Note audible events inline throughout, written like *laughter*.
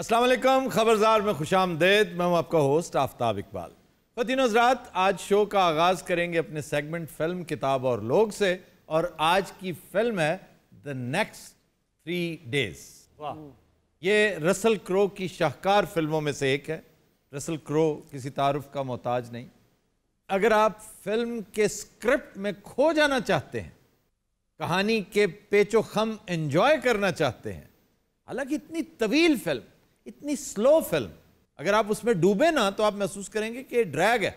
असलम खबरदार में खुश आमदेद मैं हूँ आपका होस्ट आफ्ताब इकबाल फतिन हजरात आज शो का आगाज़ करेंगे अपने सेगमेंट फिल्म किताब और लोग से और आज की फिल्म है द नेक्स्ट थ्री डेज ये रसल क्रो की शाहकार फिल्मों में से एक है रसल क्रो किसी तारफ़ का मोहताज नहीं अगर आप फिल्म के स्क्रिप्ट में खो जाना चाहते हैं कहानी के पेचो खम एंजॉय करना चाहते हैं हालांकि इतनी तवील फिल्म इतनी स्लो फिल्म अगर आप उसमें डूबे ना तो आप महसूस करेंगे कि ड्रैग है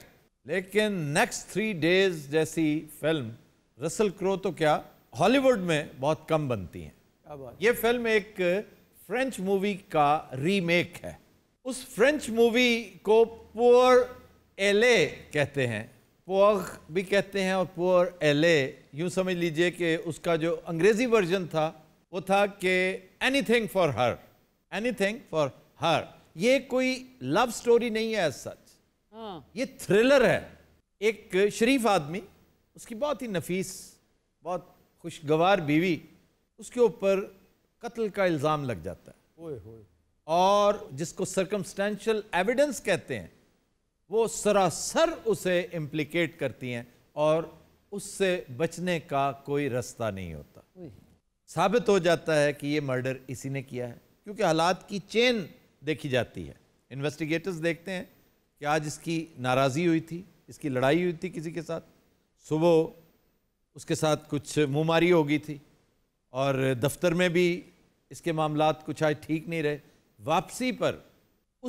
लेकिन नेक्स्ट थ्री डेज जैसी फिल्म रसल क्रो तो क्या हॉलीवुड में बहुत कम बनती हैं ये फिल्म एक फ्रेंच मूवी का रीमेक है उस फ्रेंच मूवी को पुअर एले कहते हैं पोअ भी कहते हैं और पुअर एले यूं समझ लीजिए कि उसका जो अंग्रेज़ी वर्जन था वो था कि anything for her anything for her ये कोई लव स्टोरी नहीं है सच हाँ। ये थ्रिलर है एक शरीफ आदमी उसकी बहुत ही नफीस बहुत खुशगवार बीवी उसके ऊपर कत्ल का इल्ज़ाम लग जाता है ओए होए। और जिसको सरकमस्टेंशल एविडेंस कहते हैं वो सरासर उसे इम्प्लिकेट करती हैं और उससे बचने का कोई रास्ता नहीं होता साबित हो जाता है कि ये मर्डर इसी ने किया है क्योंकि हालात की चेन देखी जाती है इन्वेस्टिगेटर्स देखते हैं कि आज इसकी नाराजी हुई थी इसकी लड़ाई हुई थी किसी के साथ सुबह उसके साथ कुछ मुमारी हो गई थी और दफ्तर में भी इसके मामला कुछ आज ठीक नहीं रहे वापसी पर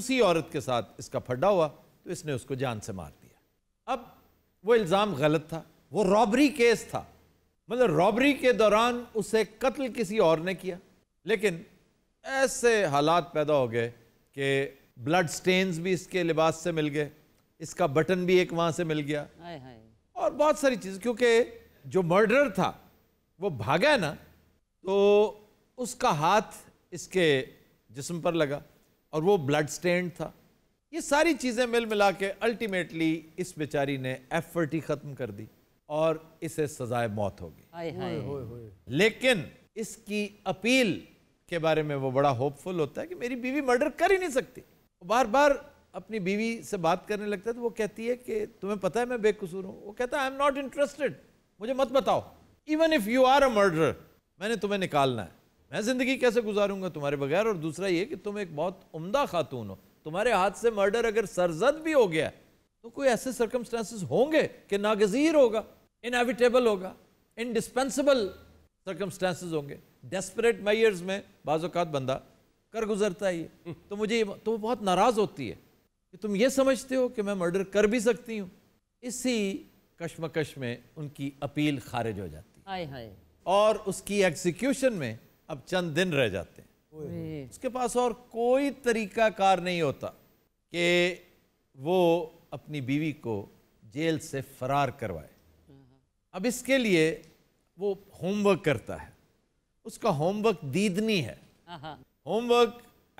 उसी औरत के साथ इसका फड्डा हुआ तो इसने उसको जान से मार दिया अब वो इल्ज़ाम गलत था वो रॉबरी केस था मतलब रॉबरी के दौरान उसे कत्ल किसी और ने किया लेकिन ऐसे हालात पैदा हो गए कि ब्लड स्टेन्स भी इसके लिबास से मिल गए इसका बटन भी एक वहाँ से मिल गया आए, आए। और बहुत सारी चीज़ क्योंकि जो मर्डर था वो भागा ना तो उसका हाथ इसके जिस्म पर लगा और वो ब्लड स्टेन था ये सारी चीज़ें मिल मिला के अल्टीमेटली इस बेचारी ने एफर्ट ही ख़त्म कर दी और इसे सजाए मौत होगी लेकिन इसकी अपील के बारे में वो बड़ा होपफुल होता है कि मेरी बीवी मर्डर कर ही नहीं सकती बार बार अपनी बीवी से बात करने लगता है तो वो कहती है कि तुम्हें पता है मैं बेकसूर हूँ वो कहता है आई एम नॉट इंटरेस्टेड मुझे मत बताओ even if you are a murder मैंने तुम्हें निकालना है मैं ज़िंदगी कैसे गुजारूंगा तुम्हारे बगैर और दूसरा ये कि तुम एक बहुत उम्दा खातून हो तुम्हारे हाथ से मर्डर अगर सरजद भी हो गया तो कोई ऐसे सर्कमस्टांसिस होंगे कि नागजीर होगा इनएविटेबल होगा इनडिस्पेंसिबल सर्कमस्टांसिस होंगे डेस्परेट मैयर्स में बाज़ात बंदा कर गुजरता है तो मुझे तो वो बहुत नाराज़ होती है कि तुम ये समझते हो कि मैं मर्डर कर भी सकती हूँ इसी कश्मकश में उनकी अपील खारिज हो जाती है हाय और उसकी एग्जीक्यूशन में अब चंद दिन रह जाते हैं उसके पास और कोई तरीका कार नहीं होता कि वो अपनी बीवी को जेल से फरार करवाए हाँ, हाँ। अब इसके लिए वो होमवर्क करता है उसका होमवर्क दीदनी है होमवर्क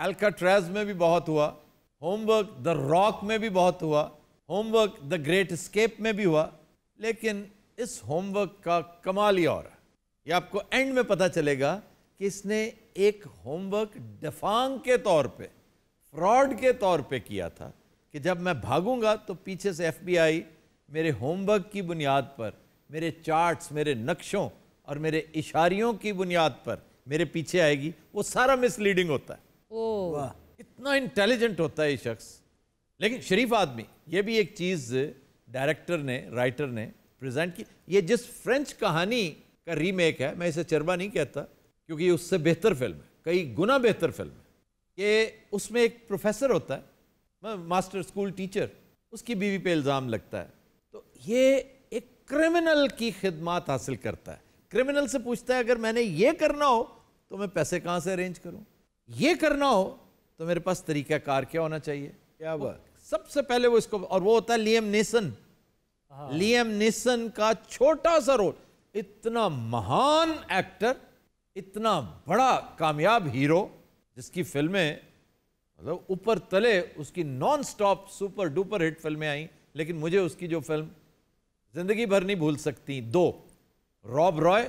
एल्काट्रैज में भी बहुत हुआ होमवर्क द रॉक में भी बहुत हुआ होमवर्क द ग्रेट स्केप में भी हुआ लेकिन इस होमवर्क का कमाल ही और ये आपको एंड में पता चलेगा कि इसने एक होमवर्क डिफांग के तौर पे फ्रॉड के तौर पे किया था कि जब मैं भागूंगा तो पीछे से एफबीआई मेरे होमवर्क की बुनियाद पर मेरे चार्ट्स मेरे नक्शों और मेरे इशारियों की बुनियाद पर मेरे पीछे आएगी वो सारा मिसलीडिंग होता है ओ। इतना इंटेलिजेंट होता है ये शख्स लेकिन शरीफ आदमी ये भी एक चीज़ डायरेक्टर ने राइटर ने प्रेजेंट की ये जिस फ्रेंच कहानी का रीमेक है मैं इसे चरबा नहीं कहता क्योंकि उससे बेहतर फिल्म है कई गुना बेहतर फिल्म है ये उसमें एक प्रोफेसर होता है मास्टर स्कूल टीचर उसकी बीवी पे इल्ज़ाम लगता है तो ये क्रिमिनल की खिदमत हासिल करता है क्रिमिनल से पूछता है अगर मैंने ये करना हो तो मैं पैसे कहाँ से अरेंज करूँ ये करना हो तो मेरे पास तरीका कार क्या होना चाहिए क्या हुआ सबसे पहले वो इसको और वो होता है लियम नेसन लियम नेसन का छोटा सा रोल इतना महान एक्टर इतना बड़ा कामयाब हीरो जिसकी फिल्में मतलब ऊपर तले उसकी non stop super duper hit फिल्में आई लेकिन मुझे उसकी जो फिल्म जिंदगी भर नहीं भूल सकती दो रॉब रॉय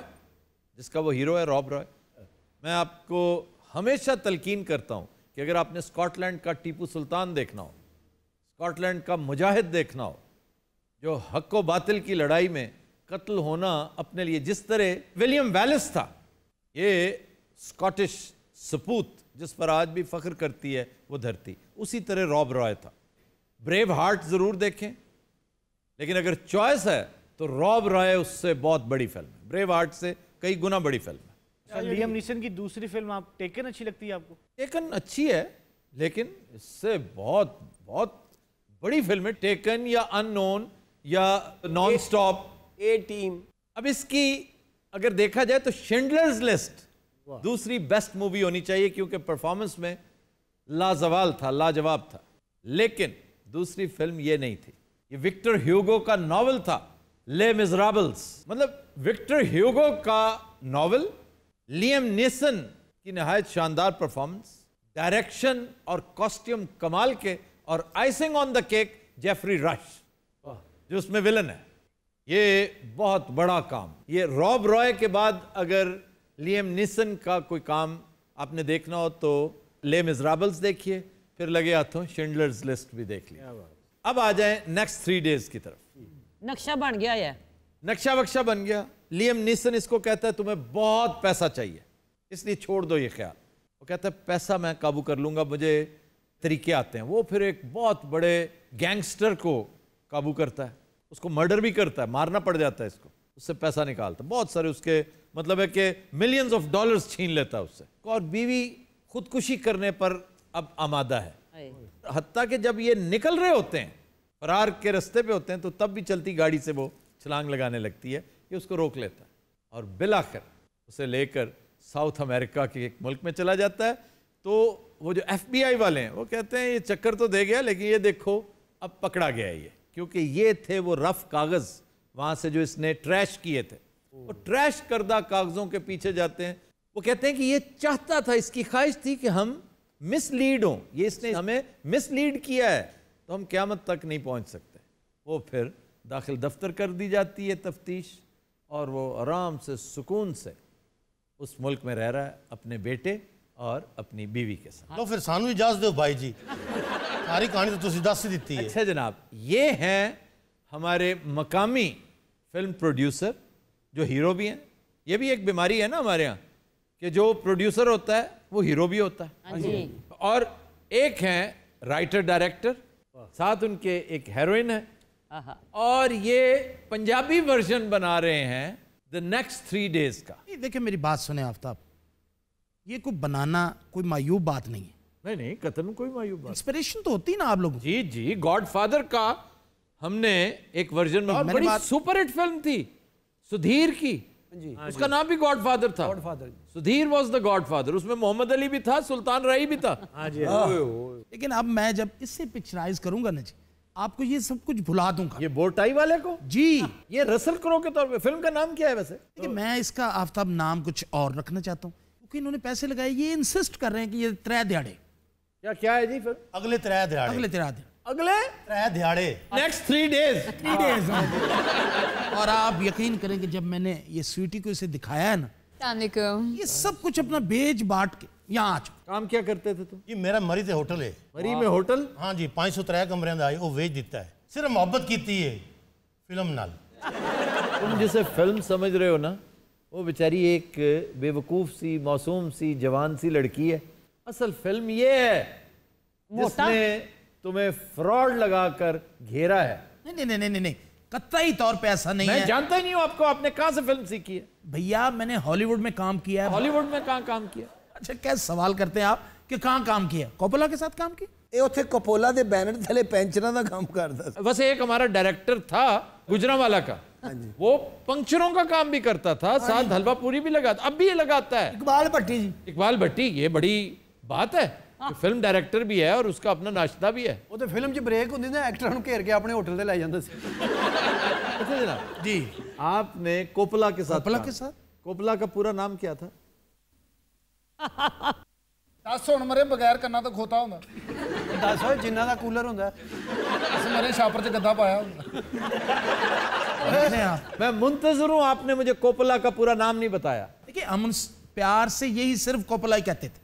जिसका वो हीरो है रॉब रॉय मैं आपको हमेशा तलकीन करता हूँ कि अगर आपने स्कॉटलैंड का टीपू सुल्तान देखना हो स्कॉटलैंड का मुजाहिद देखना हो जो हक व बातिल की लड़ाई में कत्ल होना अपने लिए जिस तरह विलियम वैलिस था ये स्कॉटिश सपूत जिस पर आज भी फख्र करती है वो धरती उसी तरह रॉब रॉय था ब्रेव हार्ट ज़रूर देखें लेकिन अगर चॉइस है तो रॉब रॉय उससे बहुत बड़ी फिल्म है ब्रेव आर्ट से कई गुना बड़ी फिल्म है अच्छा, लियम निशन की दूसरी फिल्म आप टेकन अच्छी लगती है आपको टेकन अच्छी है लेकिन इससे बहुत बहुत बड़ी फिल्म है टेकन या अननोन या नॉन स्टॉप ए टीम अब इसकी अगर देखा जाए तो शिंडलर्स लिस्ट दूसरी बेस्ट मूवी होनी चाहिए क्योंकि परफॉर्मेंस में लाजवाल था लाजवाब था लेकिन दूसरी फिल्म ये नहीं थी ये विक्टर ह्यूगो का नॉवल था ले मिजराबल्स मतलब विक्टर ह्यूगो का नॉवल लियम नेसन की नहायत शानदार परफॉर्मेंस डायरेक्शन और कॉस्ट्यूम कमाल के और icing on the cake Geoffrey Rush जो उसमें विलन है ये बहुत बड़ा काम ये रॉब रॉय के बाद अगर लियम निसन का कोई काम आपने देखना हो तो ले मिजराबल्स देखिए फिर लगे हाथों शिंडलर्स लिस्ट भी देख लिया अब आ जाए नेक्स्ट थ्री डेज की तरफ नक्शा बन गया है नक्शा वक्शा बन गया लियम निसन इसको कहता है तुम्हें बहुत पैसा चाहिए इसलिए छोड़ दो ये ख्याल वो कहता है पैसा मैं काबू कर लूंगा मुझे तरीके आते हैं वो फिर एक बहुत बड़े गैंगस्टर को काबू करता है उसको मर्डर भी करता है मारना पड़ जाता है इसको उससे पैसा निकालता है बहुत सारे उसके मतलब है कि मिलियंस ऑफ डॉलर्स छीन लेता है उससे और बीवी खुदकुशी करने पर अब आमादा है हत्या के जब ये निकल रहे होते हैं फरार के रस्ते पे होते हैं तो तब भी चलती गाड़ी से वो छलांग लगाने लगती है ये उसको रोक लेता है और बिलाकर उसे लेकर साउथ अमेरिका के एक मुल्क में चला जाता है तो वो जो एफबीआई वाले हैं वो कहते हैं ये चक्कर तो दे गया लेकिन ये देखो अब पकड़ा गया ये क्योंकि ये थे वो रफ कागज़ वहाँ से जो इसने ट्रैश किए थे वो ट्रैश करदा कागज़ों के पीछे जाते हैं वो कहते हैं कि ये चाहता था इसकी ख्वाहिश थी कि हम मिसलीड हो ये इसने हमें मिसलीड किया है तो हम क्यामत तक नहीं पहुंच सकते वो फिर दाखिल दफ्तर कर दी जाती है तफ्तीश और वो आराम से सुकून से उस मुल्क में रह रहा है अपने बेटे और अपनी बीवी के साथ तो फिर सानू इजाज़ दो भाई जी सारी कहानी तो तुम दस दी है अच्छा जनाब ये हैं हमारे मकामी फिल्म प्रोड्यूसर जो हीरो भी हैं ये भी एक बीमारी है ना हमारे यहाँ कि जो प्रोड्यूसर होता है वो हीरो भी होता है हाँ हाँ और एक है राइटर डायरेक्टर साथ उनके एक हेरोइन है और ये पंजाबी वर्जन बना रहे हैं द नेक्स्ट थ्री डेज का देखिए मेरी बात सुने आफ्ताब ये कोई बनाना कोई मायूब बात नहीं है नहीं नहीं कतन कोई मायूब बात इंस्पिरेशन तो होती ना आप लोग जी जी गॉडफादर का हमने एक वर्जन में बड़ी सुपर हिट फिल्म थी सुधीर की हाँ उसका नाम भी गॉड फादर था Sudhir was the godfather उसमें मोहम्मद अली भी था सुल्तान राई भी था हाँ हाँ। लेकिन अब मैं जब इससे पिक्चराइज करूंगा ना जी आपको ये सब कुछ भुला दूंगा ये बोटाई वाले को जी ये रसल करो के तौर पे फिल्म का नाम क्या है वैसे तो। मैं इसका आफ्ताब नाम कुछ और रखना चाहता हूँ क्योंकि इन्होंने पैसे लगाए ये इंसिस्ट कर रहे हैं कि ये त्रै दिहाड़े क्या क्या है जी फिर अगले त्रै दिहाड़े अगले त्रै दिहाड़े अगले दिहाड़े next three days three days और आप यकीन करें कि जब मैंने ये स्वीटी को इसे दिखाया है ना ये सब कुछ अपना भेज बांट के यहाँ आ चुका काम क्या करते थे तुम ये मेरा मरी से होटल है मरी में होटल हाँ जी पाँच सौ त्रह कमरिया आए वो वेच दिता है सिर्फ मोहब्बत की है फिल्म नाल तुम जिसे फिल्म समझ रहे हो ना वो बेचारी एक बेवकूफ़ सी मासूम सी जवान सी लड़की है असल फिल्म ये है जिसने तुम्हें फ्रॉड लगाकर घेरा है नहीं नहीं नहीं नहीं नहीं कतई तौर पे ऐसा नहीं मैं है जानता ही नहीं हूं आपको आपने कहां से फिल्म सीखी है भैया मैंने हॉलीवुड में काम किया है हॉलीवुड में कहां काम किया अच्छा क्या सवाल करते हैं आप कि कहां ਕੀਆ ਕੋਪੋਲਾ ਕੇ ਸਾਥ ਕੰਮ ਕੀ ਇਹ ਉਥੇ ਕੋਪੋਲਾ ਦੇ ਬੈਨਰ ਥਲੇ ਪੈਂਚਰਾਂ गुजरावाला का हाँ वो पंक्चरों का काम भी करता था हाँ साथ हलवा पूरी भी लगाता अब भी ये लगाता है इकबाल भट्टी जी इकबाल भट्टी ये बड़ी बात है ਤੇ ਫਿਲਮ ਡਾਇਰੈਕਟਰ ਵੀ ਹੈ ਔਰ ਉਸका ਆਪਣਾ ਨਾਸ਼ਤਾ ਵੀ ਹੈ ਉਹ ਤੇ ਫਿਲਮ 'ਚ ਬ੍ਰੇਕ ਹੁੰਦੀ ਨਾ ਐਕਟਰਾਂ ਨੂੰ ਘੇਰ ਕੇ ਆਪਣੇ ਹੋਟਲ ਤੇ ਲੈ ਜਾਂਦਾ ਸੀ ਅੱਛਾ ਜਨਾਬ जी आपने कोपला के साथ कोपला के साथ कोपला का पूरा नाम क्या था ਦੱਸ ਹੁਣ ਮਰੇ ਬਗੈਰ ਕੰਨਾਂ ਤੋਂ ਖੋਤਾ ਹੁੰਦਾ ਦੱਸ ਓਏ ਜਿੰਨਾ ਦਾ ਕੂਲਰ ਹੁੰਦਾ ਇਸ ਮਰੇ ਛਾਪਰ 'ਚ ਗੱਦਾ ਪਾਇਆ ਹੁੰਦਾ मैं मुंतजर हूं आपने मुझे कोपला का पूरा नाम नहीं बताया देखिए हम प्यार से यही सिर्फ कोपला ही कहते थे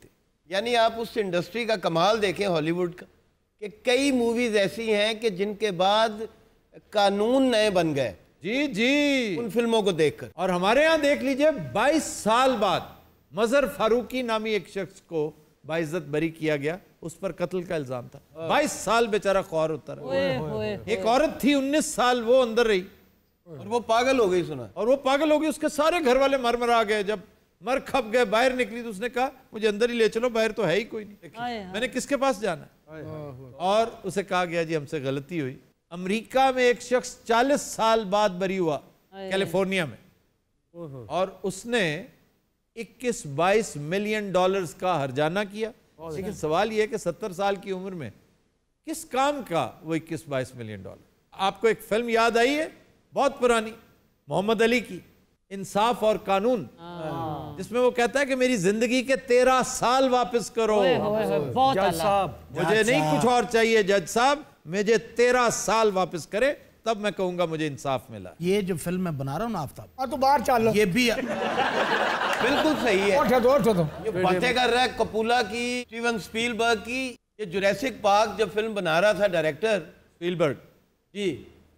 यानी आप उस इंडस्ट्री का कमाल देखें हॉलीवुड का कि कई मूवीज़ ऐसी हैं कि जिनके बाद कानून नए बन गए जी जी उन फिल्मों को देखकर और हमारे यहाँ देख लीजिए 22 साल बाद मजर फारूकी नामी एक शख्स को बाइज्जत बरी किया गया उस पर कत्ल का इल्जाम था 22 साल बेचारा खौर उतर एक औरत थी 19 साल वो अंदर रही और वो पागल हो गई सुना और वो पागल हो गई उसके सारे घर वाले मरमरा गए जब मर खप गए बाहर निकली तो उसने कहा मुझे अंदर ही ले चलो बाहर तो है ही कोई नहीं मैंने किसके पास जाना आए, आए, और उसे कहा गया जी हमसे गलती हुई अमेरिका में एक शख्स 40 साल बाद बरी हुआ कैलिफोर्निया में और उसने 21-22 मिलियन डॉलर्स का हरजाना किया लेकिन सवाल यह कि 70 साल की उम्र में किस काम का वो इक्कीस बाईस मिलियन डॉलर आपको एक फिल्म याद आई है बहुत पुरानी मोहम्मद अली की इंसाफ और कानून जिसमें वो कहता है कि मेरी जिंदगी के तेरह साल वापस करो जज साहब मुझे नहीं कुछ और चाहिए जज साहब मुझे तेरह साल वापस करे तब मैं कहूंगा मुझे इंसाफ मिला ये जो फिल्म मैं बना रहा हूँ ना आफ्ताब हाँ, तो बाहर चाल ये भी बिल्कुल सही है उठे दो, उठे दो। ये कर रहा है कपूला की स्टीवन स्पीलबर्ग की ये जुरैसिक पार्क जब फिल्म बना रहा था डायरेक्टर स्पीलबर्ग जी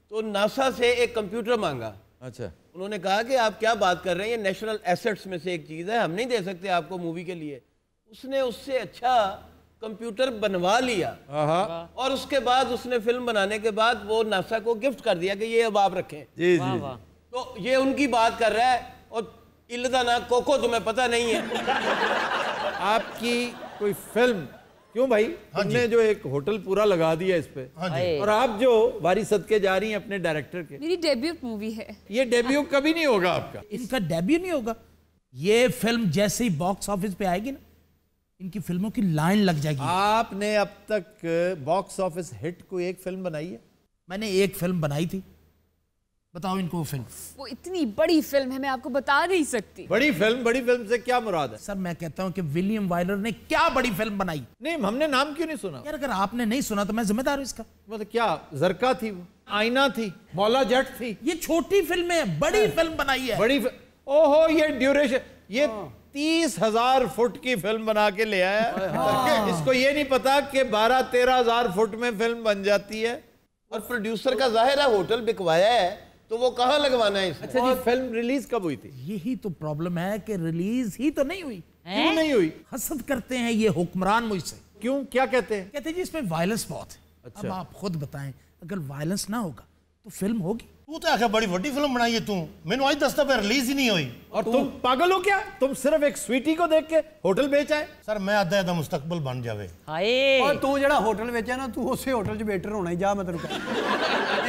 तो नासा से एक कंप्यूटर मांगा अच्छा उन्होंने कहा कि आप क्या बात कर रहे हैं ये नेशनल एसेट्स में से एक चीज़ है हम नहीं दे सकते आपको मूवी के लिए उसने उससे अच्छा कंप्यूटर बनवा लिया हाँ, हाँ। और उसके बाद उसने फिल्म बनाने के बाद वो नासा को गिफ्ट कर दिया कि ये अब आप रखें जी जी तो ये उनकी बात कर रहा है और इल्दा ना कोको तुम्हें पता नहीं है *laughs* आपकी कोई फिल्म क्यों भाई हाँ जो एक होटल पूरा लगा दिया इस पे हाँ जी। और आप जो वारी सदके जा रही हैं अपने डायरेक्टर के मेरी डेब्यू मूवी है ये डेब्यू हाँ। कभी नहीं होगा आपका इनका डेब्यू नहीं होगा ये फिल्म जैसे ही बॉक्स ऑफिस पे आएगी ना इनकी फिल्मों की लाइन लग जाएगी आपने अब तक बॉक्स ऑफिस हिट कोई एक फिल्म बनाई है मैंने एक फिल्म बनाई थी बताओ इनको फिल्म वो इतनी बड़ी फिल्म है मैं आपको बता नहीं सकती बड़ी फिल्म बड़ी फिल्म से क्या मुराद है सर मैं कहता हूँ कि विलियम वायलर ने क्या बड़ी फिल्म बनाई नहीं हमने नाम क्यों नहीं सुना यार अगर आपने नहीं सुना तो मैं जिम्मेदार हूँ इसका मतलब क्या जरका थी आईना थी मौला जट थी ये छोटी फिल्म है बड़ी हाँ। फिल्म बनाई है बड़ी ओहो ये ड्यूरेशन ये हाँ। तीस हजार फुट की फिल्म बना के ले आया हाँ। *laughs* इसको ये नहीं पता कि बारह तेरह हजार फुट में फिल्म बन जाती है और प्रोड्यूसर का जाहिर है होटल बिकवाया है तो वो कहाँ लगवाना है इसमें? अच्छा जी फिल्म रिलीज कब हुई थी यही तो प्रॉब्लम है कि रिलीज ही तो नहीं हुई क्यों नहीं हुई हसद करते हैं ये हुक्मरान मुझसे क्यों क्या कहते हैं कहते हैं जी इसमें वायलेंस बहुत है अच्छा। अब आप खुद बताएं अगर वायलेंस ना होगा तो फिल्म होगी तू तो आखिर बड़ी वड्डी फिल्म बनाई है तू मैंने आज दस्ता पे रिलीज ही नहीं हुई और तुम पागल हो क्या तुम सिर्फ एक स्वीटी को देख के होटल बेच आए सर मैं आधा आधा मुस्तकबल बन जाए हाय और तू जो होटल बेचा ना तू उसे होटल च वेटर होना ही जा मैं तेरे को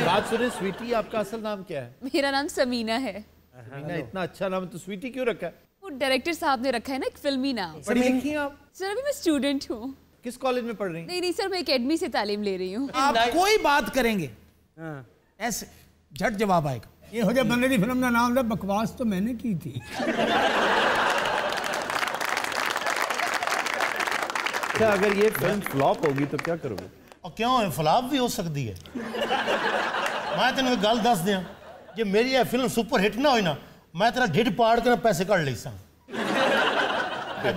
बात सुने स्वीटी आपका असल नाम क्या है मेरा नाम समीना है समीना इतना अच्छा नाम तो स्वीटी क्यों रखा है वो डायरेक्टर साहब ने रखा है ना एक फिल्मी नाम पढ़ी लिखी आप सर अभी मैं स्टूडेंट हूँ किस कॉलेज में पढ़ रही नहीं नहीं सर मैं एकेडमी से तालीम ले रही हूँ आप कोई बात करेंगे हाँ। ऐसे झट जवाब आएगा ये हो जाए बंगाली फिल्म का नाम था बकवास तो मैंने की थी क्या अगर ये फिल्म फ्लॉप होगी तो क्या करोगे और क्यों है फ्लॉप भी हो सकती है मैं तेन एक गल दस दिया जो मेरी यह फिल्म सुपर हिट ना हुई ना मैं तेरा ढिड पाड़ के ना पैसे कड़ ली सा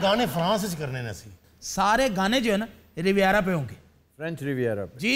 गाने फ्रांस करने ने सी सारे गाने जो है ना रिवियारा पे होंगे फ्रेंच रिवियारा पे जी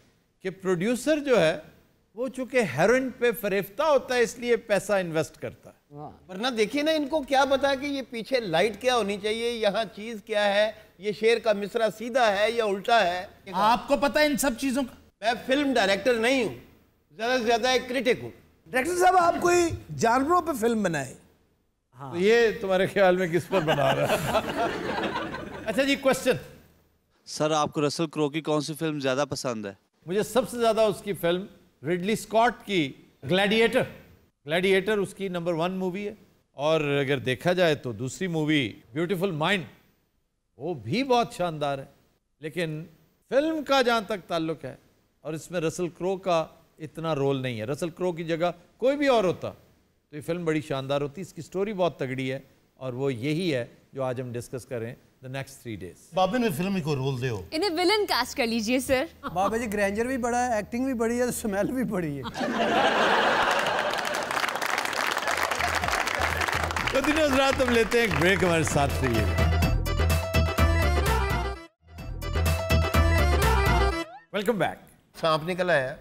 कि प्रोड्यूसर जो है वो चूंकि हेरोइन पे फरेफ्ता होता है इसलिए पैसा इन्वेस्ट करता है वरना देखिए ना इनको क्या पता कि ये पीछे लाइट क्या होनी चाहिए यहाँ चीज क्या है ये शेर का मिसरा सीधा है या उल्टा है आपको पता है इन सब चीजों का मैं फिल्म डायरेक्टर नहीं हूँ ज्यादा से ज्यादा एक क्रिटिक हूँ डायरेक्टर साहब आप कोई जानवरों पर फिल्म बनाए हाँ। तो ये तुम्हारे ख्याल में किस पर बना रहा है *laughs* अच्छा जी क्वेश्चन सर आपको रसल क्रो की कौन सी फिल्म ज्यादा पसंद है मुझे सबसे ज़्यादा उसकी फिल्म रिडली स्कॉट की ग्लैडिएटर ग्लैडिएटर उसकी नंबर वन मूवी है और अगर देखा जाए तो दूसरी मूवी ब्यूटीफुल माइंड वो भी बहुत शानदार है लेकिन फिल्म का जहाँ तक ताल्लुक है और इसमें रसल क्रो का इतना रोल नहीं है रसल क्रो की जगह कोई भी और होता तो ये फिल्म बड़ी शानदार होती इसकी स्टोरी बहुत तगड़ी है और वो यही है जो आज हम डिस्कस करें the next three days. बाबे ने फिल्म को रोल दे हो। इन्हें विलन कास्ट कर लीजिए सर। बाबे जी ग्रैंजर भी बड़ा है, एक्टिंग भी बड़ी है, स्मेल भी बड़ी है। तो दिनों रात हम लेते हैं एक ब्रेक हमारे साथ रहिए। Welcome back. सांप निकला है।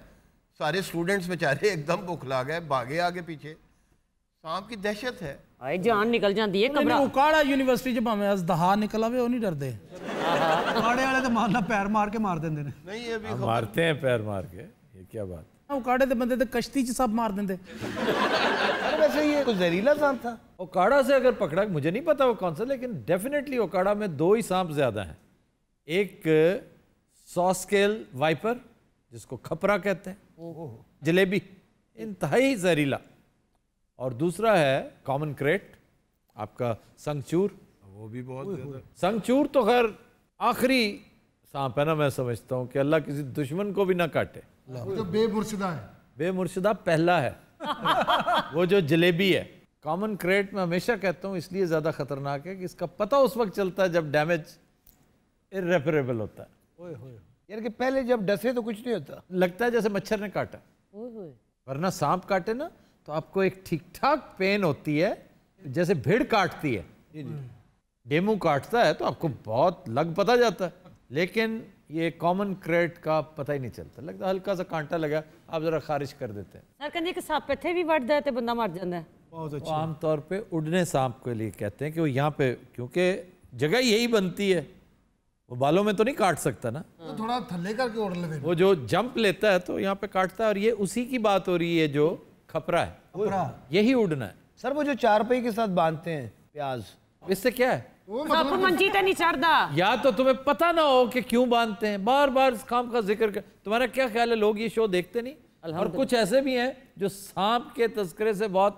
सारे स्टूडेंट्स बेचारे एकदम बुखला गए, भागे आगे पीछे। सांप की दहशत है। ਆਏ ਜਾਨ ਨਿਕਲ ਜਾਂਦੀ ਏ ਕਮਰਾ ਉਕਾੜਾ ਯੂਨੀਵਰਸਿਟੀ ਚ ਭਾਵੇਂ ਅਜ਼ਦਹਾ ਨਿਕਲ ਆਵੇ ਉਹ ਨਹੀਂ ਡਰਦੇ ਉਕਾੜੇ ਵਾਲੇ ਤਾਂ ਮਾਰਨਾ ਪੈਰ ਮਾਰ ਕੇ ਮਾਰ ਦਿੰਦੇ ਨੇ ਨਹੀਂ ਇਹ ਵੀ ਮਾਰਤੇ ਹੈ ਪੈਰ ਮਾਰ ਕੇ ਇਹ ਕੀ ਬਾਤ ਉਕਾੜੇ ਦੇ ਬੰਦੇ ਤੇ ਕਸ਼ਤੀ ਚ सब मार देते वैसे ये कुछ जहरीला सांप था ओकाड़ा से अगर पकड़ा मुझे नहीं पता वो कौन सा लेकिन डेफिनेटली ओकाड़ा में दो ही सांप ज्यादा हैं एक सॉस्केल वाइपर जिसको खपरा कहते हैं जलेबी इंतहाई जहरीला और दूसरा है कॉमन क्रेट आपका संगचूर वो भी बहुत संगचूर तो खैर आखिरी सांप है ना मैं समझता हूँ कि अल्लाह किसी दुश्मन को भी ना काटे जो तो बेमुर्शिदा है बेमुर्शिदा पहला है *laughs* वो जो जलेबी है कॉमन क्रेट में हमेशा कहता हूँ इसलिए ज़्यादा खतरनाक है कि इसका पता उस वक्त चलता है जब डैमेज इरेपरेबल होता है यार कि पहले जब डसे तो कुछ नहीं होता लगता है जैसे मच्छर ने काटा वरना सांप काटे ना तो आपको एक ठीक ठाक पेन होती है जैसे भीड़ काटती है डेमू काटता है तो आपको बहुत लग पता जाता है लेकिन ये कॉमन क्रेट का पता ही नहीं चलता लगता हल्का सा कांटा लगा आप जरा खारिज कर देते हैं सर कहते कि भी बढ़ जाते तो बंदा मर जाता है बहुत अच्छा आमतौर पे उड़ने सांप के लिए कहते हैं कि वो यहाँ पे क्योंकि जगह यही बनती है वो बालों में तो नहीं काट सकता ना हाँ। तो थोड़ा थल्ले करके उड़ ले वो जो जंप लेता है तो यहाँ पे काटता है और ये उसी की बात हो रही है जो खपरा है खपरा यही उड़ना है सर वो जो चारपाई के साथ बांधते हैं प्याज इससे क्या है मतलब- या तो तुम्हें पता ना हो कि क्यों बांधते हैं बार बार इस काम का जिक्र कर तुम्हारा क्या ख्याल है लोग ये शो देखते नहीं और कुछ ऐसे भी हैं जो सांप के तस्करे से बहुत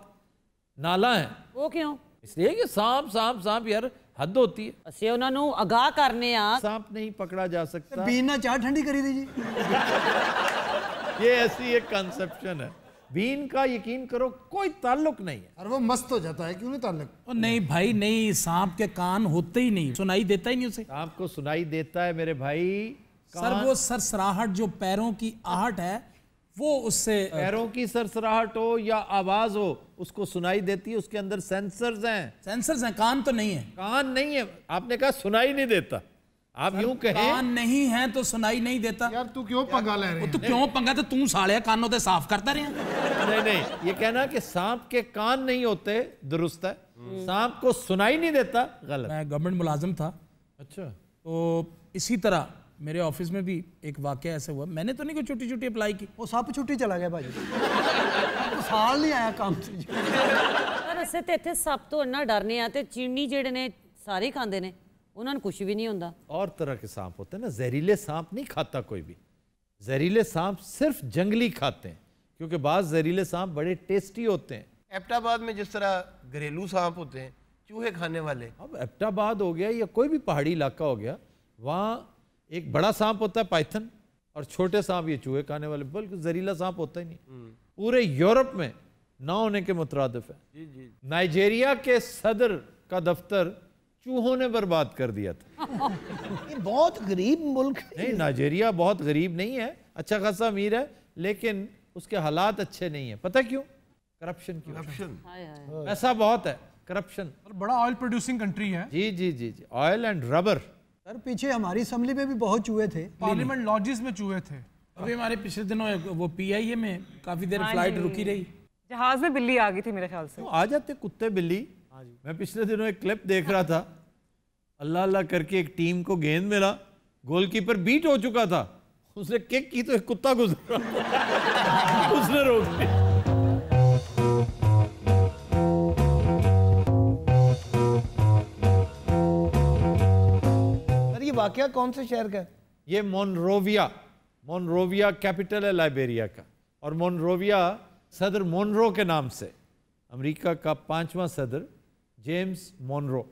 नाला ਹੈ वो क्यों इसलिए कि सांप सांप सांप यार हद होती है ਹੈ ਅਸੀਂ ਉਹਨਾਂ ਨੂੰ ਅਗਾਹ ਕਰਨੇ ਆ ਸਾਂਪ ਨਹੀਂ ਪਕੜਾ ਜਾ ਸਕਦਾ ਪੀਣਾ ਚਾਹ ਠੰਡੀ ਕਰੀ ਦੀ ਜੀ बीन का यकीन करो कोई ताल्लुक नहीं है और वो मस्त हो जाता है क्यों नहीं ताल्लुक नहीं भाई नहीं सांप के कान होते ही नहीं सुनाई देता ही नहीं उसे आपको सुनाई देता है मेरे भाई सर वो सरसराहट जो पैरों की आहट है वो उससे पैरों की सरसराहट हो या आवाज हो उसको सुनाई देती है उसके अंदर सेंसर्स हैं सेंसर्स हैं कान तो नहीं है कान नहीं है आपने कहा सुनाई नहीं देता आप यूं कहे कान नहीं है तो सुनाई नहीं देता यार तू क्यों पंगा ले रहे तू क्यों पंगा तो तू साले कानों से साफ करता रहा नहीं नहीं ये कहना कि सांप के कान नहीं होते दुरुस्त है सांप को सुनाई नहीं देता गलत मैं गवर्नमेंट मुलाजिम था अच्छा तो इसी तरह मेरे ऑफिस में भी एक वाक्य ऐसे हुआ मैंने तो नहीं कोई छोटी छोटी अप्लाई की वो सांप छुट्टी चला गया भाई तो साल नहीं आया काम से ਪਰ ਅਸੀਂ ਤੇ ਇੱਥੇ ਸਭ ਤੋਂ ਇੰਨਾ ਡਰਨੇ ਆ ਤੇ उन्होंने कुछ भी नहीं होंगे और तरह के सांप होते हैं ना जहरीले सांप नहीं खाता कोई भी जहरीले सांप सिर्फ जंगली खाते हैं क्योंकि बाज़ जहरीले सांप बड़े टेस्टी होते हैं एपटाबाद में जिस तरह घरेलू सांप होते हैं चूहे खाने वाले अब एपटाबाद हो गया या कोई भी पहाड़ी इलाका हो गया वहाँ एक बड़ा सांप होता है पाइथन और छोटे सांप ये चूहे खाने वाले बल्कि जहरीला सांप होता ही नहीं हम्म। पूरे यूरोप में ना होने के मुतरद है नाइजेरिया के सदर का दफ्तर चूहों ने बर्बाद कर दिया था ये बहुत गरीब मुल्क नहीं नाइजेरिया बहुत गरीब नहीं है अच्छा खासा अमीर है लेकिन उसके हालात अच्छे नहीं है पता क्यों करप्शन की करप्शन हाँ। ऐसा बहुत है करप्शन बड़ा ऑयल प्रोड्यूसिंग कंट्री है जी जी जी जी ऑयल एंड रबर सर पीछे हमारी असम्बली में भी बहुत चूहे थे पार्लियामेंट लॉजिस में चूहे थे अभी हमारे पिछले दिनों वो ए में काफी देर फ्लाइट हाँ रुकी रही जहाज में बिल्ली आ गई थी मेरे ख्याल से आ जाते कुत्ते बिल्ली हाँ मैं पिछले दिनों एक क्लिप देख रहा था अल्लाह अल्लाह करके एक टीम को गेंद मिला गोलकीपर बीट हो चुका था उसने किक की तो एक कुत्ता गुजरा *laughs* उसने रोक दिया वाकया कौन से शहर का ये मोनरोविया मोनरोविया कैपिटल है लाइबेरिया का और मोनरोविया सदर मोनरो के नाम से अमेरिका का पांचवा सदर जेम्स मोनरो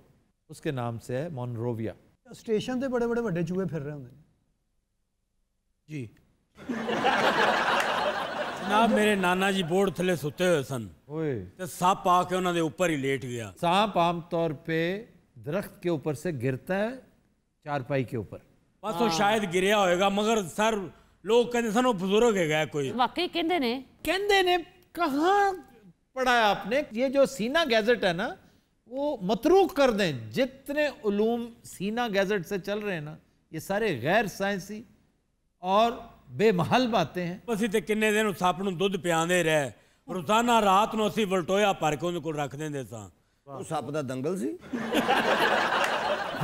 उसके नाम से है मोनरोविया स्टेशन से बड़े बड़े वे चूहे फिर रहे होंगे जी ना मेरे नाना जी बोर्ड थले सुते हुए सन तो सांप आके उन्होंने ऊपर ही लेट गया सांप आमतौर पे दरख्त के ऊपर से गिरता है चारपाई के ऊपर बस वो शायद गिरया होएगा मगर सर लोग कहते सन वो बुजुर्ग है गया कोई वाकई कहते ने कहते ने कहा पढ़ाया आपने ये जो सीना गैजेट है ना वो मतरूक कर दें जितने उलूम सीना गैजेट से चल रहे हैं ना ये सारे गैर साइंसी और बेमहल बातें हैं ਅਸੀਂ तो ਕਿੰਨੇ दिन ਸੱਪ ਨੂੰ दुध ਪਿਆਉਂਦੇ ਰਹੇ ਰੋਜ਼ਾਨਾ ਰਾਤ ਨੂੰ ਅਸੀਂ ਵਲਟੋਇਆ ਭਰ ਕੇ ਉਹਦੇ ਕੋਲ ਰੱਖ ਦਿੰਦੇ ਸਾਂ ਉਹ ਸੱਪ ਦਾ ਦੰਗਲ ਸੀ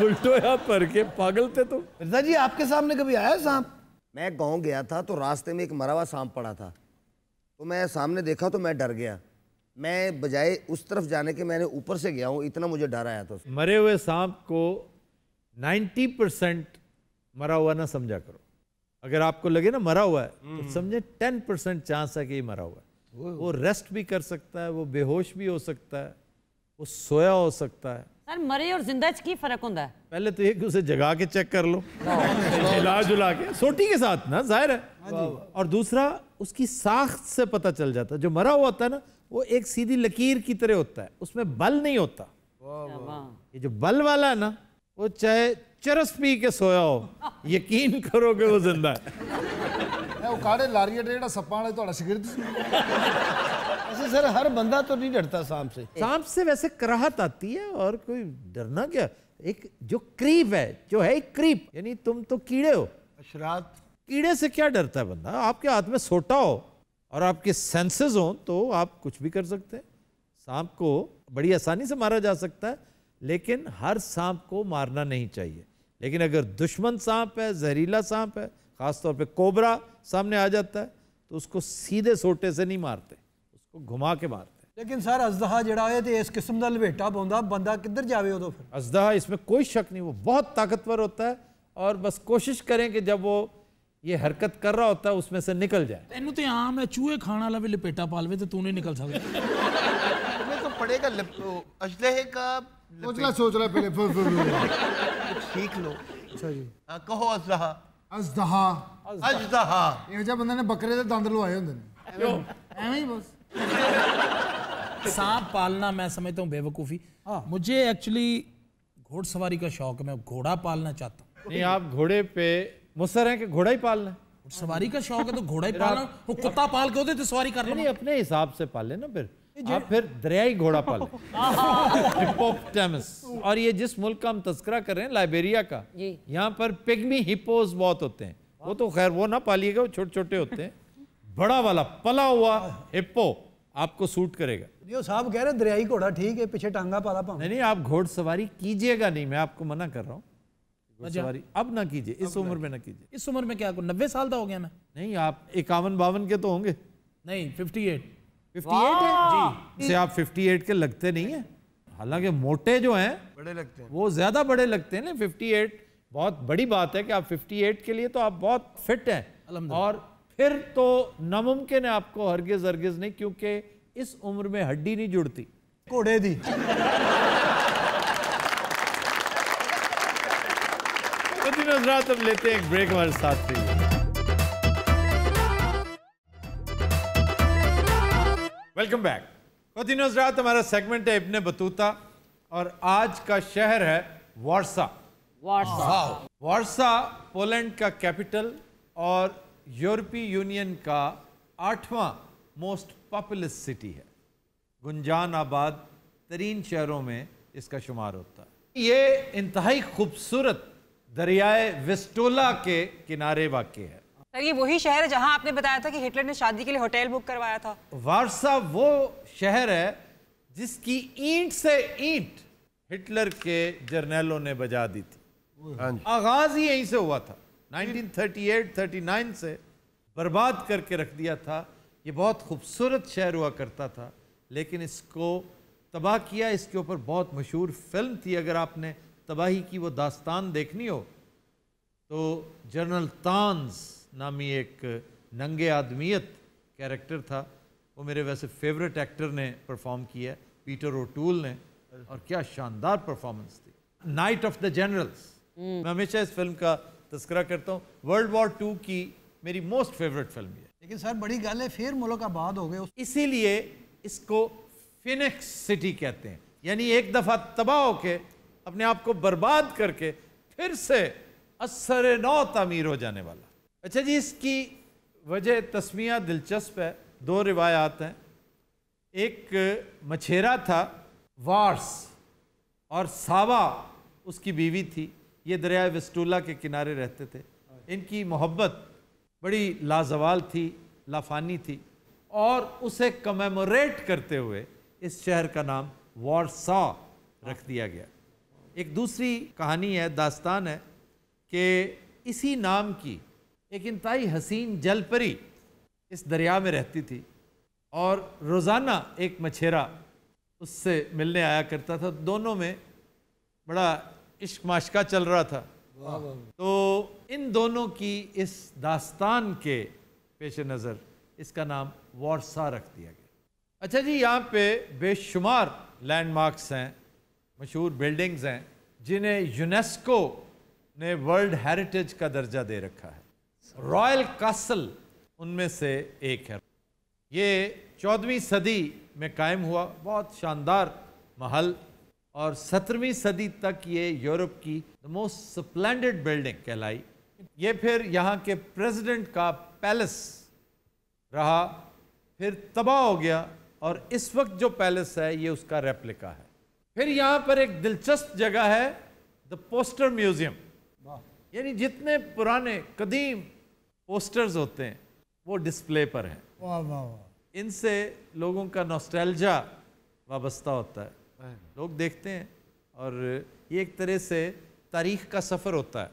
ਵਲਟੋਇਆ ਭਰ ਕੇ ਪਾਗਲ ਤੇ मिर्जा जी आपके सामने कभी आया सांप मैं गांव गया था तो रास्ते में एक मरा हुआ सांप पड़ा था तो मैं सामने देखा तो मैं डर गया मैं बजाय उस तरफ जाने के मैंने ऊपर से गया हूँ इतना मुझे डर आया था मरे हुए सांप को 90 परसेंट मरा हुआ ना समझा करो अगर आपको लगे ना मरा हुआ है तो हम्म। समझे 10 परसेंट चांस है कि ये मरा हुआ है वो, रेस्ट भी कर सकता है वो बेहोश भी हो सकता है वो सोया हो सकता है सर मरे और जिंदा की फर्क होता है पहले तो एक कि उसे जगा के चेक कर लो *laughs* हिला जुला के सोटी के साथ ना जाहिर है हाँ और दूसरा उसकी साख से पता चल जाता है जो मरा हुआ होता है ना वो एक सीधी लकीर की तरह होता है उसमें बल नहीं होता ये जो बल वाला है ना वो चाहे चरस पी के सोया हो यकीन करो कि वो जिंदा है उकाड़े लारियट ਜਿਹੜਾ ਸੱਪਾਂ ਵਾਲੇ ਤੁਹਾਡਾ सर हर बंदा तो नहीं डरता सांप से सांप से वैसे कराहत आती है और कोई डरना क्या एक जो क्रीप है जो है एक क्रीप यानी तुम तो कीड़े हो अशरात कीड़े से क्या डरता है बंदा आपके हाथ में सोटा हो और आपके सेंसेस हों तो आप कुछ भी कर सकते हैं सांप को बड़ी आसानी से मारा जा सकता है लेकिन हर सांप को मारना नहीं चाहिए लेकिन अगर दुश्मन सांप है जहरीला सांप है ख़ासतौर पे कोबरा सामने आ जाता है तो उसको सीधे सोटे से नहीं मारते उसको घुमा के मारते लेकिन सर अजदहा जड़ा है तो इस किस्म का लपेटा पाँगा बंदा किधर जाए उदो फिर अजदहा इसमें कोई शक नहीं वो बहुत ताकतवर होता है और बस कोशिश करें कि जब वो ये हरकत कर रहा होता उसमें से निकल जाए तेन तो हाँ मैं चूहे खाने वाला भी लपेटा पालवे तो तू नहीं निकल सकता तुम्हें *laughs* तो पड़ेगा अजलहे का सोच रहा पहले लो अच्छा जी कहो बस सांप पालना मैं समझता हूँ बेवकूफ़ी हाँ। मुझे एक्चुअली घोड़सवारी का शौक है मैं घोड़ा पालना चाहता हूँ नहीं आप घोड़े पे मुसर है कि घोड़ा ही पाल लें सवारी का शौक है तो घोड़ा ही पालना वो कुत्ता पाल के होते तो सवारी कर नहीं अपने हिसाब से पाल लेना फिर आप फिर दरियाई घोड़ा पाल *laughs* और ये जिस मुल्क का हम तस्करा कर रहे हैं लाइबेरिया का यहाँ पर पिगमी हिपोज बहुत होते हैं वो तो खैर वो ना पालिएगा वो छोटे छोटे होते हैं बड़ा वाला पला हुआ हिप्पो आपको सूट करेगा यो साहब कह रहे दरियाई घोड़ा ठीक है पीछे टांगा पाला पाऊँ नहीं आप घोड़ सवारी कीजिएगा नहीं मैं आपको मना कर रहा हूँ अच्छा, अब ना कीजिए इस उम्र में ना कीजिए इस उम्र में क्या नब्बे साल का तो हो गया मैं नहीं आप इक्यावन बावन के तो होंगे नहीं फिफ्टी एट फिफ्टी एट है जी आप फिफ्टी एट के लगते नहीं है हालांकि मोटे जो हैं बड़े लगते हैं वो ज़्यादा बड़े लगते हैं ना फिफ्टी एट बहुत बड़ी बात है कि आप फिफ्टी एट के लिए तो आप बहुत फिट हैं और फिर तो नामुमकिन है आपको हरगिज़ हरगिज़ नहीं क्योंकि इस उम्र में हड्डी नहीं जुड़ती घोड़े दी रहा तब लेते हैं एक ब्रेक हमारे साथ थे वेलकम बैक वतीन हजरात हमारा सेगमेंट है इब्ने बतूता और आज का शहर है वारसा वारसा वारसा पोलैंड का कैपिटल और यूरोपीय यूनियन का आठवां मोस्ट पॉपुलस सिटी है गुंजान आबाद तरीन शहरों में इसका शुमार होता है ये इंतहाई खूबसूरत दरियाए विस्टोला के किनारे वाक्य है सर ये वही शहर है जहां आपने बताया था कि हिटलर ने शादी के लिए होटल बुक करवाया था वारसा वो शहर है जिसकी ईंट से ईंट हिटलर के जर्नैलों ने बजा दी थी हाँ आगाज ही यहीं से हुआ था 1938-39 से बर्बाद करके रख दिया था ये बहुत खूबसूरत शहर हुआ करता था लेकिन इसको तबाह किया इसके ऊपर बहुत मशहूर फिल्म थी अगर आपने तबाही की वो दास्तान देखनी हो तो जनरल तानस नामी एक नंगे आदमियत कैरेक्टर था वो मेरे वैसे फेवरेट एक्टर ने परफॉर्म किया पीटर ओ टूल ने और क्या शानदार परफॉर्मेंस थी Night of the Generals hmm. मैं हमेशा इस फिल्म का तस्करा करता हूँ वर्ल्ड वॉर टू की मेरी मोस्ट फेवरेट फिल्म है लेकिन सर बड़ी गल है फिर मुल्क आबाद हो गए इसीलिए इसको फिनिक्स सिटी कहते हैं यानी एक दफ़ा तबाह होके अपने आप को बर्बाद करके फिर से असर नौ तमीर हो जाने वाला अच्छा जी इसकी वजह तस्मिया दिलचस्प है दो रिवायात हैं एक मछेरा था वार्स और सावा उसकी बीवी थी ये दरिया विस्टूला के किनारे रहते थे इनकी मोहब्बत बड़ी लाजवाल थी लाफानी थी और उसे कमेमोरेट करते हुए इस शहर का नाम वारसा रख दिया गया एक दूसरी कहानी है दास्तान है कि इसी नाम की एक इंतई हसीन जलपरी इस दरिया में रहती थी और रोज़ाना एक मछेरा उससे मिलने आया करता था दोनों में बड़ा इश्क माशका चल रहा था तो इन दोनों की इस दास्तान के पेश नज़र इसका नाम वारसा रख दिया गया अच्छा जी यहाँ पे बेशुमार लैंडमार्क्स हैं मशहूर बिल्डिंग्स हैं जिन्हें यूनेस्को ने वर्ल्ड हेरिटेज का दर्जा दे रखा है रॉयल कासल उनमें से एक है ये चौदहवीं सदी में कायम हुआ बहुत शानदार महल और सत्रहवीं सदी तक ये यूरोप की द मोस्ट स्प्लेंडेड बिल्डिंग कहलाई ये फिर यहाँ के प्रेसिडेंट का पैलेस रहा फिर तबाह हो गया और इस वक्त जो पैलेस है ये उसका रेप्लिका है फिर यहां पर एक दिलचस्प जगह है द पोस्टर म्यूजियम यानी जितने पुराने कदीम पोस्टर्स होते हैं वो डिस्प्ले पर हैं इनसे लोगों का नोस्टैल्जा वाबस्ता होता है लोग देखते हैं और ये एक तरह से तारीख का सफ़र होता है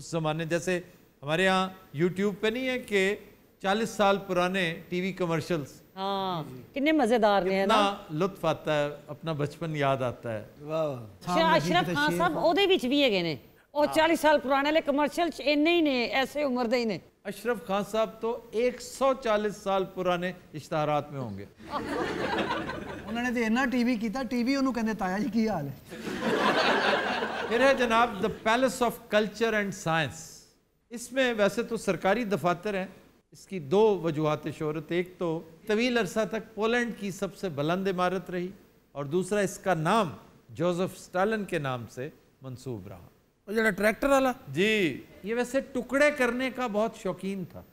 उस ज़माने जैसे हमारे यहाँ यूट्यूब पे नहीं है कि 40 साल पुराने टीवी कमर्शियल्स हाँ, कितने मजेदार ने है ना लुत्फ आता है अपना बचपन याद आता है अशरफ खान साहब 40 हाँ। अशरफ खान साहब तो 140 साल पुराने इश्तहारात में होंगे *laughs* उन्होंने तो टीवी टीवी उन्होंने ताया जी की हाल है फिर है जनाब the Palace of Culture and Science इसमें वैसे तो सरकारी दफातर हैं इसकी दो वजूहत शहरत एक तो तवील अरसा तक पोलैंड की सबसे बुलंद इमारत रही और दूसरा इसका नाम जोसेफ स्टालन के नाम से मंसूब रहा जरा ट्रैक्टर वाला जी ये वैसे टुकड़े करने का बहुत शौकीन था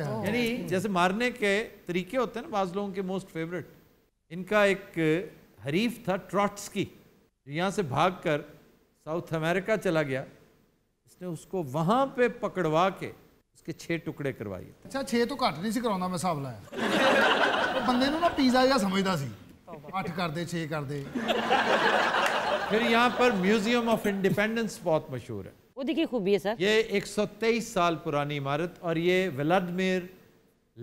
यानी जैसे मारने के तरीके होते हैं ना बाज लोगों के मोस्ट फेवरेट इनका एक हरीफ था ट्रॉट्स जो यहाँ से भाग कर साउथ अमेरिका चला गया इसने उसको वहाँ पे पकड़वा के उसके छह टुकड़े ਕਰਵਾਏ अच्छा छे तो घट नहीं करवा मैं हिसाब लाया ਲਾਇਆ ਉਹ ਬੰਦੇ ਨੂੰ ਨਾ ਪੀਜ਼ਾ ਜਿਹਾ ਸਮਝਦਾ ਸੀ 8 ਕਰਦੇ फिर यहाँ पर म्यूजियम ऑफ इंडिपेंडेंस बहुत मशहूर है वो देखिए खूबी है सर ये 123 साल पुरानी इमारत और ये व्लादिमिर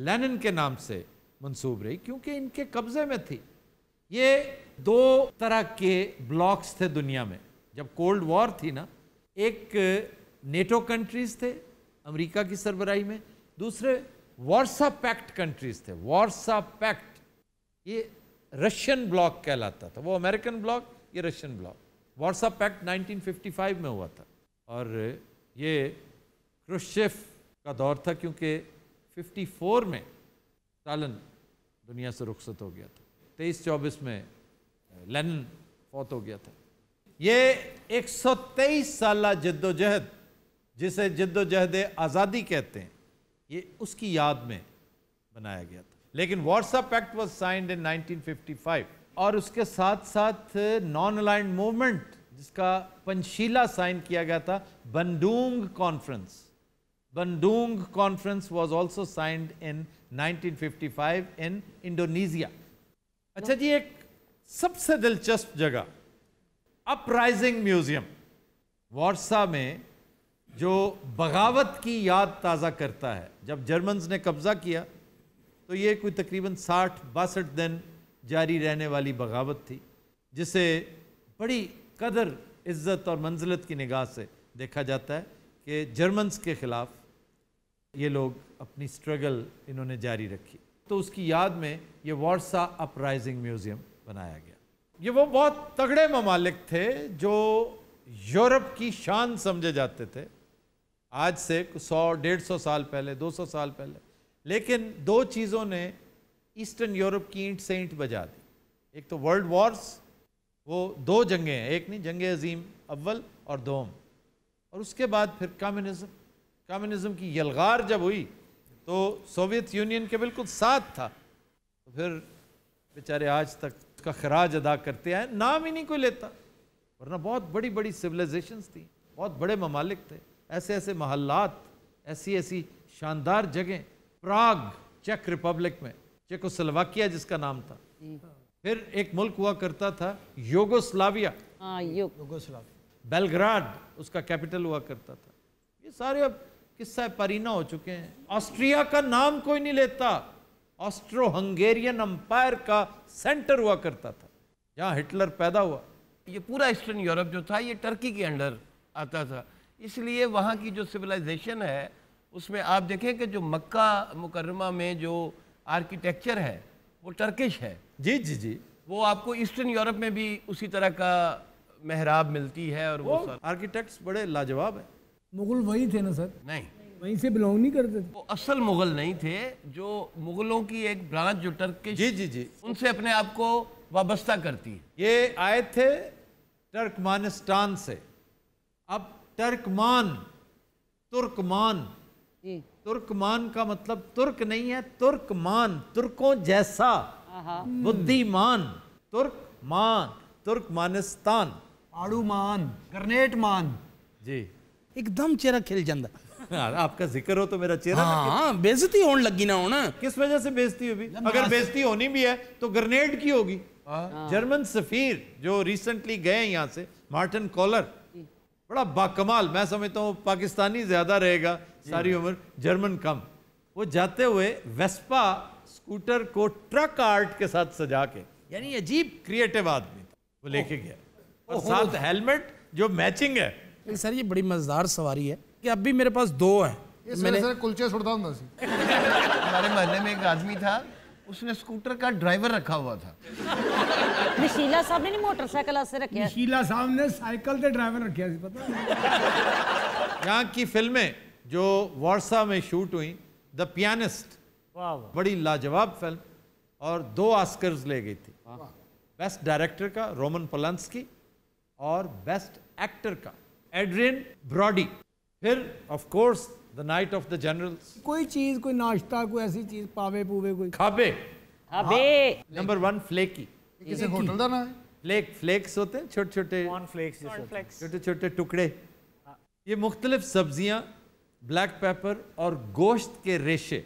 लेनिन के नाम से मंसूब रही क्योंकि इनके कब्जे में थी ये दो तरह के ब्लॉक्स थे दुनिया में जब कोल्ड वॉर थी ना एक नेटो कंट्रीज थे अमेरिका की सरबराही में दूसरे वार्सा पैक्ट कंट्रीज थे वार्सा पैक्ट ये रशियन ब्लॉक कहलाता था वो अमेरिकन ब्लॉक ये रशियन ब्लॉक वार्सा पैक्ट 1955 में हुआ था और ये क्रुशेफ का दौर था क्योंकि 54 में सालन दुनिया से रुखसत हो गया था तेईस चौबीस में लेनिन फौत हो गया था ये 123 साल जद्दोजहद जिसे जद्दोजहद आज़ादी कहते हैं ये उसकी याद में बनाया गया था लेकिन व्हाट्सअप एक्ट वॉज साइंड इन 1955 और उसके साथ साथ नॉन अलाइंड मूवमेंट जिसका पंशीला साइन किया गया था Bandung Conference Bandung Conference was also signed in 1955 in Indonesia अच्छा जी एक सबसे दिलचस्प जगह अपराइजिंग म्यूजियम वार्सा में जो बगावत की याद ताज़ा करता है जब जर्मन्स ने कब्ज़ा किया तो ये कोई तकरीबन साठ बासठ दिन जारी रहने वाली बगावत थी जिसे बड़ी कदर इज़्ज़त और मंजिलत की निगाह से देखा जाता है कि जर्मन्स के ख़िलाफ़ ये लोग अपनी स्ट्रगल इन्होंने जारी रखी तो उसकी याद में ये वार्सा अपराइजिंग म्यूज़ियम बनाया गया ये वो बहुत तगड़े ममालिक थे जो यूरोप की शान समझे जाते थे आज से सौ डेढ़ सौ साल पहले दो सौ साल पहले लेकिन दो चीज़ों ने ईस्टर्न यूरोप की ईंट से ईंट बजा दी एक तो वर्ल्ड वॉर्स वो दो जंगें हैं एक नहीं जंग अजीम अव्वल और दोम और उसके बाद फिर कम्युनिज़्म कम्युनिज़्म की यलगार जब हुई तो सोवियत यूनियन के बिल्कुल साथ था तो फिर बेचारे आज तक उसका खराज अदा करते आए नाम ही नहीं कोई लेता वरना बहुत बड़ी बड़ी सिविलाइजेशंस थी बहुत बड़े ममालिक थे ऐसे ऐसे महल्लात ऐसी ऐसी शानदार जगह प्राग चेक रिपब्लिक में चेकोस्लोवाकिया जिसका नाम था फिर एक मुल्क हुआ करता था हाँ, योगोस्लाविया बेलग्राड उसका कैपिटल हुआ करता था ये सारे अब किस्सा परीना हो चुके हैं ऑस्ट्रिया का नाम कोई नहीं लेता ऑस्ट्रो हंगेरियन अंपायर का सेंटर हुआ करता था जहाँ हिटलर पैदा हुआ ये पूरा ईस्टर्न यूरोप जो था ये टर्की के अंडर आता था इसलिए वहाँ की जो सिविलाइजेशन है उसमें आप देखें कि जो मक्का मुकरमा में जो आर्किटेक्चर है वो टर्किश है जी जी जी वो आपको ईस्टर्न यूरोप में भी उसी तरह का महराब मिलती है और वो, वो आर्किटेक्ट्स बड़े लाजवाब हैं मुगल वही थे ना सर नहीं वहीं से बिलोंग नहीं करते थे वो असल मुगल नहीं थे जो मुगलों की एक ब्रांच जो टर्किश जी जी जी उनसे अपने आप को वाबस्ता करती है ये आए थे टर्कमानिस्तान से अब टर्कमान तुर्कमान तुर्कमान का मतलब तुर्क नहीं है तुर्कमान तुर्कों जैसा बुद्धिमान तुर्कमान तुर्कमानिस्तान आड़ूमान मान जी एकदम चेहरा खिल जाता हाँ, आपका जिक्र हो तो मेरा चेहरा हाँ, हाँ बेजती होने लगी ना होना किस वजह से बेजती हुई अगर बेजती होनी भी है तो ग्रेनेड की होगी हाँ। जर्मन सफीर जो रिसेंटली गए यहाँ से मार्टिन कॉलर बड़ा बाकमाल मैं समझता हूँ पाकिस्तानी ज़्यादा रहेगा सारी उम्र जर्मन कम वो जाते हुए वेस्पा स्कूटर को ट्रक आर्ट के साथ सजा के यानी अजीब क्रिएटिव आदमी वो लेके गया और साथ हेलमेट जो मैचिंग है सर ये बड़ी मज़ेदार सवारी है कि अब भी मेरे पास दो है मैंने सर कुलचे छोड़ता हूँ *laughs* हमारे मोहल्ले में एक आदमी था उसने स्कूटर का ड्राइवर रखा हुआ था ਨਸ਼ੀਲਾ ਸਾਹਿਬ ਨੇ ਨਹੀਂ ਮੋਟਰਸਾਈਕਲ ਆਸੇ ਰੱਖਿਆ ਨਸ਼ੀਲਾ ਸਾਹਿਬ ਨੇ ਸਾਈਕਲ ਤੇ ਡਰਾਈਵਰ ਰੱਖਿਆ ਸੀ ਪਤਾ यहाँ की फिल्में जो वारसा में शूट हुई बड़ी लाजवाब फिल्म और दो ऑस्कर्स ले गई थी बेस्ट डायरेक्टर का रोमन की और बेस्ट एक्टर का एड्रियन ब्रॉडी फिर of course course the Night of the Generals कोई चीज कोई नाश्ता कोई ऐसी चीज पावे पुवे कोई खाबे खाबे नंबर वन फ्लेकी किसी होटल का ਨਾਮ फ्लेक फ्लेक्स होते हैं छोटे छोटे छोटे छोटे टुकड़े हाँ। ये मुख्तलिफ सब्जियां ब्लैक पेपर और गोश्त के रेशे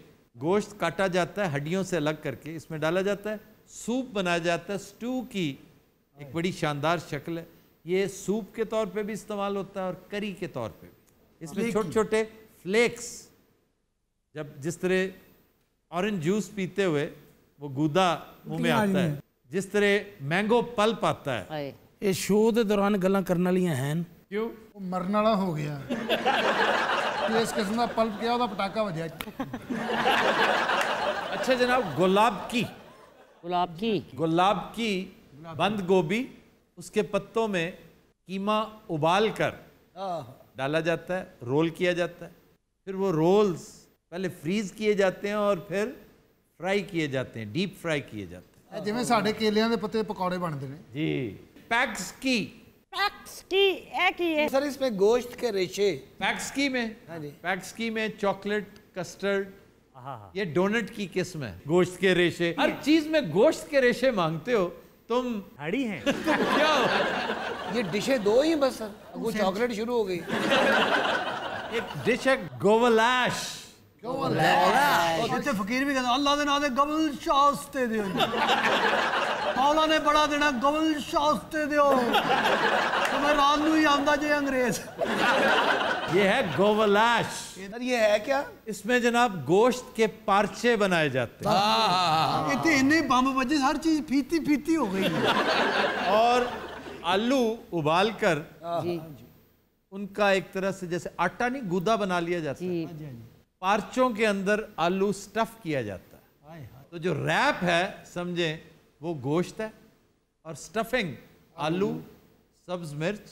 गोश्त काटा जाता है हड्डियों से अलग करके इसमें डाला जाता है सूप बनाया जाता है स्टू की एक बड़ी शानदार शक्ल है ये सूप के तौर पे भी इस्तेमाल होता है और करी के तौर पे भी इसमें छोटे छोटे फ्लेक्स जब जिस तरह ऑरेंज जूस पीते हुए वो गूदा मुंह में आता है जिस तरह मैंगो पल पाता है ये शो के दौरान गल हैं क्यों ਹਨ ਕਿਉਂ हो गया इस किस्म का पल क्या पटाका ਪਲਪ अच्छा जनाब गुलाब की गुलाब की गुलाब की बंद गोभी उसके पत्तों में कीमा उबाल कर हाँ। डाला जाता है रोल किया जाता है फिर वो रोल्स पहले फ्रीज किए जाते हैं और फिर फ्राई किए जाते हैं डीप फ्राई किए जाते हैं ਜਿਵੇਂ ਸਾਡੇ ਕੇਲਿਆਂ ਦੇ ਪੱਤੇ ਪਕੌੜੇ ਬਣਦੇ ਨੇ रेशे कस्टर्ड ये डोनट की किस्म है गोश्त के रेशे हर चीज में गोश्त के रेशे मांगते हो तुम हड़ी हैं तुम क्या हो ये डिशे दो ही बस सर वो चॉकलेट शुरू हो गई एक डिश है गोवलाश फकीर भी अल्लाह ना दे शास्ते ने बड़ा देना शास्ते तो मैं रात ही आंदा जे अंग्रेज ये है गोवलाश ये है क्या इसमें जनाब गोश्त के पार्चे बनाए जाते हैं हाँ। इतने बजे हर चीज फीती फीती हो गई और आलू उबाल कर हाँ। उनका एक तरह से जैसे आटा नहीं गुदा बना लिया जाता है हाँ पार्चों के अंदर आलू स्टफ किया जाता है तो जो रैप है समझे वो गोश्त है और स्टफिंग आलू सब्ज मिर्च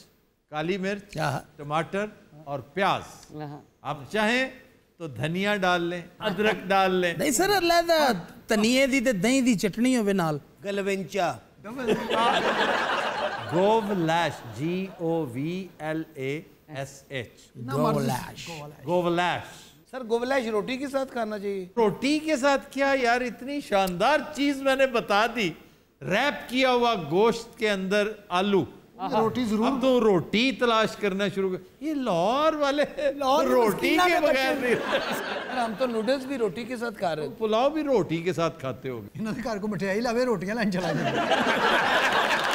काली मिर्च टमाटर और प्याज हाँ। आप चाहें तो धनिया डाल लें अदरक डाल लें नहीं सर अलहदा धनिए दी ते दही दी चटनी होवे नाल गलवेंचा लैश G O V L A S H गोव लैश सर गोबलैश रोटी के साथ खाना चाहिए रोटी के साथ क्या यार इतनी शानदार चीज मैंने बता दी रैप किया हुआ गोश्त के अंदर आलू रोटी जरूर तो रोटी तलाश करना शुरू कर ये लाहौर वाले लाहौर रोटी के बगैर नहीं हम तो नूडल्स भी रोटी के साथ खा रहे हैं तो पुलाव भी रोटी के साथ खाते हो इन्होंने घर को मिठाई लावे रोटियां लाइन चला